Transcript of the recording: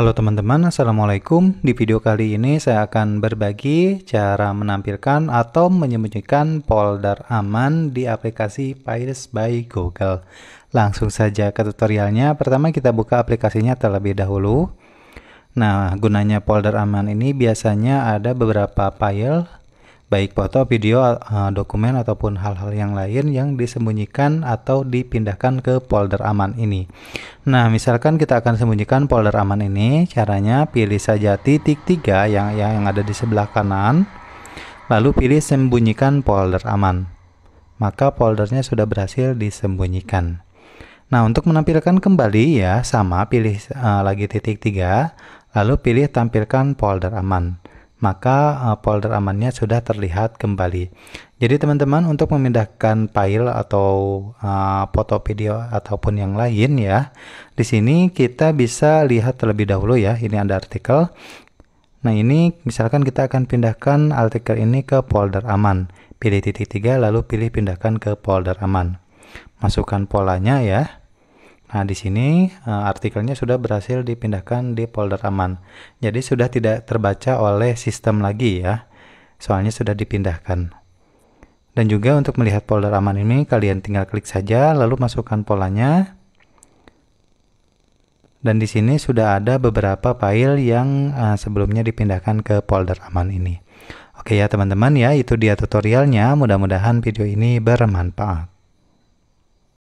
Halo teman-teman, Assalamualaikum. Di video kali ini saya akan berbagi cara menampilkan atau menyembunyikan folder aman di aplikasi Files by Google. Langsung saja ke tutorialnya. Pertama kita buka aplikasinya terlebih dahulu. Nah, gunanya folder aman ini biasanya ada beberapa file baik foto, video, dokumen ataupun hal-hal yang lain yang disembunyikan atau dipindahkan ke folder aman ini. Nah, misalkan kita akan sembunyikan folder aman ini, caranya pilih saja titik tiga yang yang ada di sebelah kanan, lalu pilih sembunyikan folder aman. Maka foldernya sudah berhasil disembunyikan. Nah, untuk menampilkan kembali ya sama pilih uh, lagi titik tiga, lalu pilih tampilkan folder aman maka eh, folder amannya sudah terlihat kembali. Jadi teman-teman untuk memindahkan file atau uh, foto video ataupun yang lain ya, di sini kita bisa lihat terlebih dahulu ya, ini ada artikel. Nah ini misalkan kita akan pindahkan artikel ini ke folder aman. Pilih titik tiga lalu pilih pindahkan ke folder aman. Masukkan polanya ya. Nah, di sini eh, artikelnya sudah berhasil dipindahkan di folder aman. Jadi sudah tidak terbaca oleh sistem lagi ya. Soalnya sudah dipindahkan. Dan juga untuk melihat folder aman ini kalian tinggal klik saja lalu masukkan polanya. Dan di sini sudah ada beberapa file yang eh, sebelumnya dipindahkan ke folder aman ini. Oke ya teman-teman ya, itu dia tutorialnya. Mudah-mudahan video ini bermanfaat.